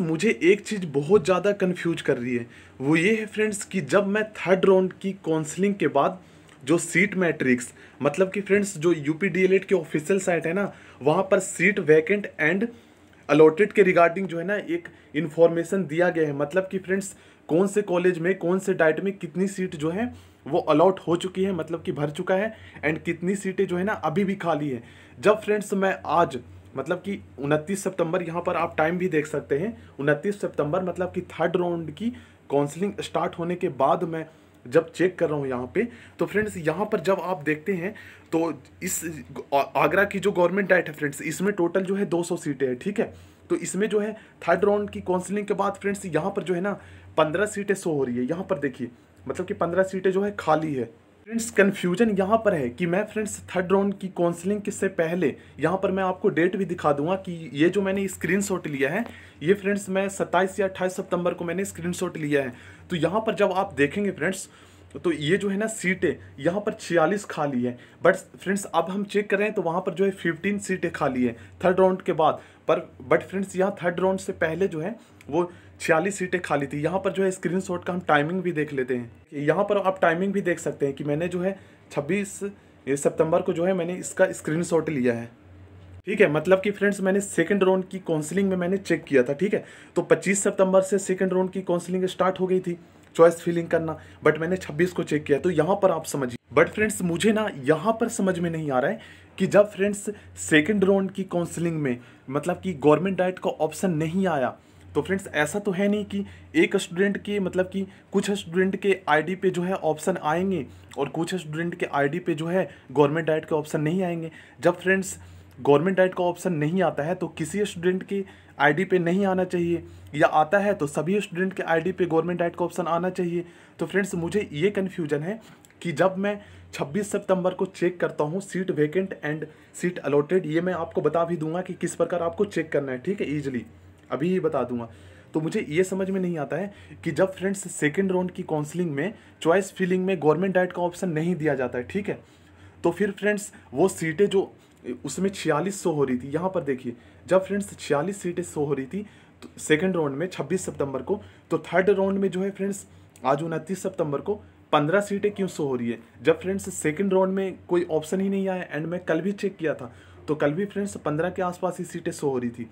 मुझे एक चीज़ बहुत ज़्यादा कंफ्यूज कर रही है वो ये है फ्रेंड्स कि जब मैं थर्ड राउंड की काउंसलिंग के बाद जो सीट मैट्रिक्स मतलब कि फ्रेंड्स जो यू पी डी के ऑफिशियल साइट है ना वहाँ पर सीट वैकेंट एंड अलॉटेड के रिगार्डिंग जो है ना एक इन्फॉर्मेशन दिया गया है मतलब कि फ्रेंड्स कौन से कॉलेज में कौन से डाइट में कितनी सीट जो है वो अलॉट हो चुकी है मतलब कि भर चुका है एंड कितनी सीटें जो है ना अभी भी खाली है जब फ्रेंड्स मैं आज मतलब कि 29 सितंबर यहाँ पर आप टाइम भी देख सकते हैं 29 सितंबर मतलब कि थर्ड राउंड की काउंसलिंग स्टार्ट होने के बाद मैं जब चेक कर रहा हूँ यहाँ पे तो फ्रेंड्स यहाँ पर जब आप देखते हैं तो इस आगरा की जो गवर्नमेंट डाइट है फ्रेंड्स इसमें टोटल जो है 200 सीटें हैं ठीक है तो इसमें जो है थर्ड राउंड की काउंसलिंग के बाद फ्रेंड्स यहाँ पर जो है ना पंद्रह सीटें शो हो रही है यहाँ पर देखिए मतलब कि पंद्रह सीटें जो है खाली है फ्रेंड्स कन्फ्यूजन यहाँ पर है कि मैं फ्रेंड्स थर्ड राउंड की काउंसलिंग से पहले यहाँ पर मैं आपको डेट भी दिखा दूंगा कि ये जो मैंने स्क्रीनशॉट लिया है ये फ्रेंड्स मैं 27 या 28 सितंबर को मैंने स्क्रीनशॉट लिया है तो यहाँ पर जब आप देखेंगे फ्रेंड्स तो ये जो है ना सीटें यहाँ पर छियालीस खाली है बट फ्रेंड्स अब हम चेक करें तो वहाँ पर जो है फिफ्टीन सीटें खाली है थर्ड राउंड के बाद पर बट फ्रेंड्स यहाँ थर्ड राउंड से पहले जो है वो छियालीस सीटें खाली थी यहाँ पर जो है स्क्रीन का हम टाइमिंग भी देख लेते हैं यहाँ पर आप टाइमिंग भी देख सकते हैं कि मैंने जो है छब्बीस सितंबर को जो है मैंने इसका स्क्रीनशॉट लिया है ठीक है मतलब कि फ्रेंड्स मैंने सेकंड राउंड की काउंसलिंग में मैंने चेक किया था ठीक है तो 25 सितंबर से सेकंड राउंड की काउंसलिंग स्टार्ट हो गई थी चॉइस फिलिंग करना बट मैंने 26 को चेक किया तो यहाँ पर आप समझिए बट फ्रेंड्स मुझे ना यहाँ पर समझ में नहीं आ रहा है कि जब फ्रेंड्स सेकेंड राउंड की काउंसलिंग में मतलब कि गवर्नमेंट डाइट का ऑप्शन नहीं आया तो फ्रेंड्स ऐसा तो है नहीं कि एक स्टूडेंट के मतलब कि कुछ स्टूडेंट के आईडी पे जो है ऑप्शन आएंगे और कुछ स्टूडेंट के आईडी पे जो है गवर्नमेंट डाइट के ऑप्शन नहीं आएंगे जब फ्रेंड्स गवर्नमेंट डाइट का ऑप्शन नहीं आता है तो किसी स्टूडेंट के आईडी पे नहीं आना चाहिए या आता है तो सभी स्टूडेंट के आईडी पे गवर्नमेंट डाइट का ऑप्शन आना चाहिए तो फ्रेंड्स मुझे ये कन्फ्यूजन है कि जब मैं 26 सितंबर को चेक करता हूँ seat vacant and seat allotted ये मैं आपको बता भी दूंगा कि किस प्रकार आपको चेक करना है ठीक है ईजिली अभी ये बता दूंगा तो मुझे ये समझ में नहीं आता है कि जब फ्रेंड्स सेकेंड राउंड की काउंसलिंग में चॉइस फिलिंग में गवर्नमेंट डाइट का ऑप्शन नहीं दिया जाता है ठीक है तो फिर फ्रेंड्स वो सीटें जो उसमें छियालीस सौ हो रही थी यहाँ पर देखिए जब फ्रेंड्स छियालीस सीटें सो हो रही थी तो सेकेंड राउंड में छब्बीस सितंबर को तो थर्ड राउंड में जो है फ्रेंड्स आज उनतीस सितंबर को पंद्रह सीटें क्यों सो हो रही है जब फ्रेंड्स सेकेंड राउंड में कोई ऑप्शन ही नहीं आया एंड मैं कल भी चेक किया था तो कल भी फ्रेंड्स पंद्रह के आसपास ही सीटें सो हो रही थी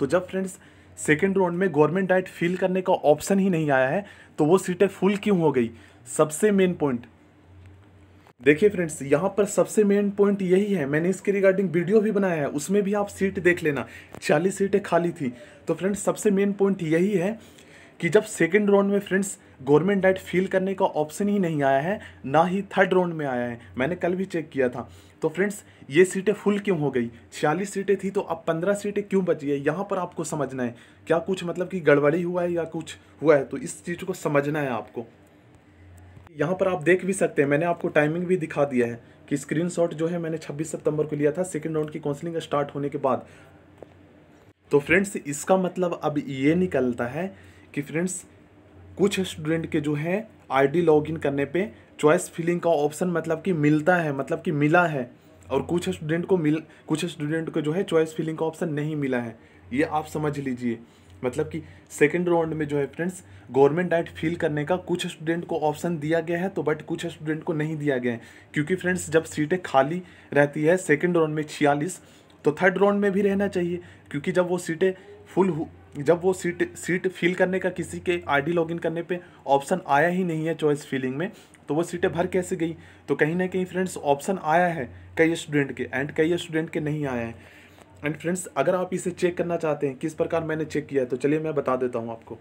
तो जब फ्रेंड्स सेकेंड राउंड में गवर्नमेंट डाइट फिल करने का ऑप्शन ही नहीं आया है तो वो सीटें फुल क्यों हो गई सबसे मेन पॉइंट देखिए फ्रेंड्स यहाँ पर सबसे मेन पॉइंट यही है मैंने इसके रिगार्डिंग वीडियो भी बनाया है उसमें भी आप सीट देख लेना चालीस सीटें खाली थी तो फ्रेंड्स सबसे मेन पॉइंट यही है कि जब सेकेंड राउंड में फ्रेंड्स गवर्नमेंट डाइट फील करने का ऑप्शन ही नहीं आया है ना ही थर्ड राउंड में आया है मैंने कल भी चेक किया था तो फ्रेंड्स ये सीटें फुल क्यों हो गई छियालीस सीटें थी तो अब पंद्रह सीटें क्यों बची है यहाँ पर आपको समझना है क्या कुछ मतलब कि गड़बड़ी हुआ है या कुछ हुआ है तो इस चीज़ को समझना है आपको यहाँ पर आप देख भी सकते हैं मैंने आपको टाइमिंग भी दिखा दिया है कि स्क्रीनशॉट जो है मैंने 26 सितंबर को लिया था सेकेंड राउंड की काउंसलिंग स्टार्ट होने के बाद तो फ्रेंड्स इसका मतलब अब ये निकलता है कि फ्रेंड्स कुछ स्टूडेंट के जो है आईडी लॉगिन करने पे चॉइस फिलिंग का ऑप्शन मतलब कि मिलता है मतलब कि मिला है और कुछ स्टूडेंट को मिल कुछ स्टूडेंट को जो है चॉइस फिलिंग का ऑप्शन नहीं मिला है ये आप समझ लीजिए मतलब कि सेकेंड राउंड में जो है फ्रेंड्स गवर्नमेंट डाइट फिल करने का कुछ स्टूडेंट को ऑप्शन दिया गया है तो बट कुछ स्टूडेंट को नहीं दिया गया है क्योंकि फ्रेंड्स जब सीटें खाली रहती है सेकेंड राउंड में छियालीस तो थर्ड राउंड में भी रहना चाहिए क्योंकि जब वो सीटें फुल जब वो सीट सीट फिल करने का किसी के आईडी लॉगिन करने पे ऑप्शन आया ही नहीं है चॉइस फिलिंग में तो वो सीटें भर कैसे गई तो कहीं ना कहीं फ्रेंड्स ऑप्शन आया है कई स्टूडेंट के एंड कई स्टूडेंट के नहीं आया है एंड फ्रेंड्स अगर आप इसे चेक करना चाहते हैं किस प्रकार मैंने चेक किया है तो चलिए मैं बता देता हूँ आपको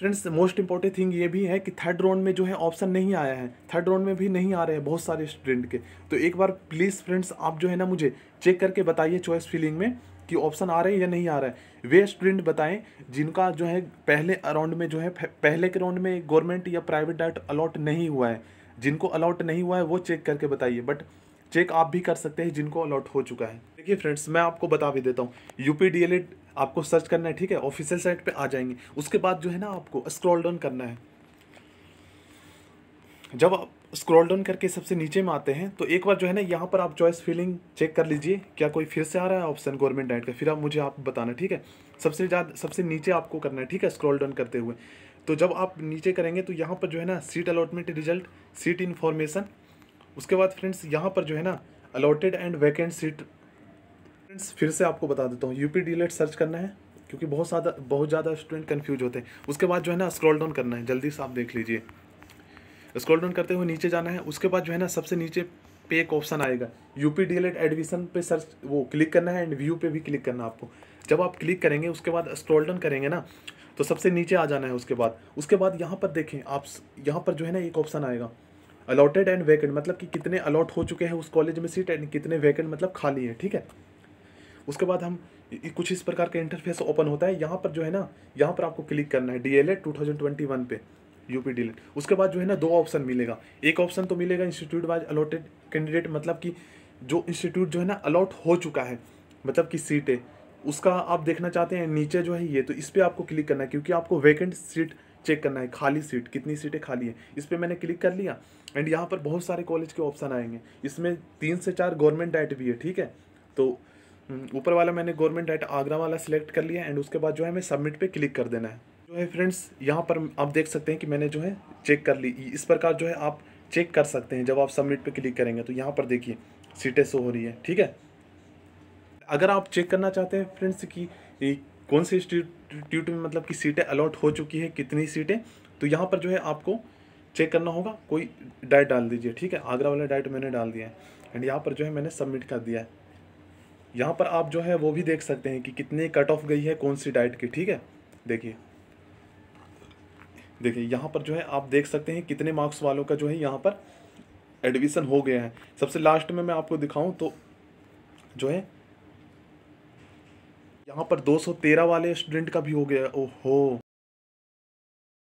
फ्रेंड्स मोस्ट इंपॉर्टेंट थिंग ये भी है कि थर्ड राउंड में जो है ऑप्शन नहीं आया है थर्ड राउंड में भी नहीं आ रहे हैं बहुत सारे स्टूडेंट के तो एक बार प्लीज़ फ्रेंड्स आप जो है ना मुझे चेक करके बताइए चॉइस फिलिंग में कि ऑप्शन आ रहे हैं या नहीं आ रहा है वे स्टूडेंट बताएं जिनका जो है पहले राउंड में जो है पहले के राउंड में गवर्नमेंट या प्राइवेट डाट अलॉट नहीं हुआ है जिनको अलॉट नहीं हुआ है वो चेक करके बताइए बट चेक आप भी कर सकते हैं जिनको अलॉट हो चुका है देखिए फ्रेंड्स मैं आपको बता भी देता हूँ यूपी डीएलएड आपको सर्च करना है ठीक है ऑफिशियल साइट पे आ जाएंगे उसके बाद जो है ना आपको स्क्रॉल डाउन करना है जब आप स्क्रॉल डाउन करके सबसे नीचे में आते हैं तो एक बार जो है ना यहाँ पर आप चॉइस फीलिंग चेक कर लीजिए क्या कोई फिर से आ रहा है ऑप्शन गवर्नमेंट डाइट का फिर आप मुझे आप बताना ठीक है सबसे ज़्यादा सबसे नीचे आपको करना है ठीक है स्क्रॉल डाउन करते हुए तो जब आप नीचे करेंगे तो यहाँ पर जो है ना seat allotment result seat information उसके बाद फ्रेंड्स यहाँ पर जो है ना allotted and vacant seat friends फिर से आपको बता देता हूँ यूपी डीलेट सर्च करना है क्योंकि बहुत ज़्यादा बहुत ज़्यादा स्टूडेंट कन्फ्यूज होते हैं उसके बाद जो है ना स्क्रॉल डाउन करना है जल्दी से आप देख लीजिए स्क्रॉल डाउन करते हुए नीचे जाना है उसके बाद जो है ना सबसे नीचे पे एक ऑप्शन आएगा यूपी डी एडमिशन पे सर्च वो क्लिक करना है एंड व्यू पे भी क्लिक करना है आपको जब आप क्लिक करेंगे उसके बाद स्क्रॉल डाउन करेंगे ना तो सबसे नीचे आ जाना है उसके बाद उसके बाद यहाँ पर देखें आप यहाँ पर जो है ना एक ऑप्शन आएगा अलॉटेड एंड वैकेंट मतलब कि कितने अलॉट हो चुके हैं उस कॉलेज में सीट एंड कितने वैकेंट मतलब खाली हैं ठीक है उसके बाद हम कुछ इस प्रकार का इंटरफेस ओपन होता है यहाँ पर जो है ना यहाँ पर आपको क्लिक करना है D L Ed two thousand twenty one पे यूपी डी उसके बाद जो है ना दो ऑप्शन मिलेगा एक ऑप्शन तो मिलेगा इंस्टीट्यूट वाइज अलॉटेड कैंडिडेट मतलब कि जो इंस्टीट्यूट जो है ना अलॉट हो चुका है मतलब कि सीटें उसका आप देखना चाहते हैं नीचे जो है ये तो इस पर आपको क्लिक करना है क्योंकि आपको वैकेंट सीट चेक करना है खाली सीट कितनी सीटें खाली है इस पर मैंने क्लिक कर लिया एंड यहाँ पर बहुत सारे कॉलेज के ऑप्शन आएंगे इसमें तीन से चार गवर्नमेंट डाइट भी है ठीक है तो हम्म, ऊपर वाला मैंने गवर्नमेंट डाइट आगरा वाला सिलेक्ट कर लिया एंड उसके बाद जो है हमें सबमिट पर क्लिक कर देना है जो है फ्रेंड्स यहाँ पर आप देख सकते हैं कि मैंने जो है चेक कर ली इस प्रकार जो है आप चेक कर सकते हैं जब आप सबमिट पे क्लिक करेंगे तो यहाँ पर देखिए सीटें शो हो रही है ठीक है अगर आप चेक करना चाहते हैं फ्रेंड्स कि कौन से इंस्टीट्यूट सब्सटीट्यूट में मतलब कि सीटें अलॉट हो चुकी है कितनी सीटें तो यहाँ पर जो है आपको चेक करना होगा कोई डाइट डाल दीजिए ठीक है आगरा वाला डाइट मैंने डाल दिया है एंड यहाँ पर जो है मैंने सबमिट कर दिया है यहाँ पर आप जो है वो भी देख सकते हैं कि कितनी कट ऑफ गई है कौन सी डाइट की ठीक है देखिए देखिए यहाँ पर जो है आप देख सकते हैं कितने मार्क्स वालों का जो है यहाँ पर एडमिशन हो गया है सबसे लास्ट में मैं आपको दिखाऊं तो जो है यहाँ पर 213 वाले स्टूडेंट का भी हो गया ओहो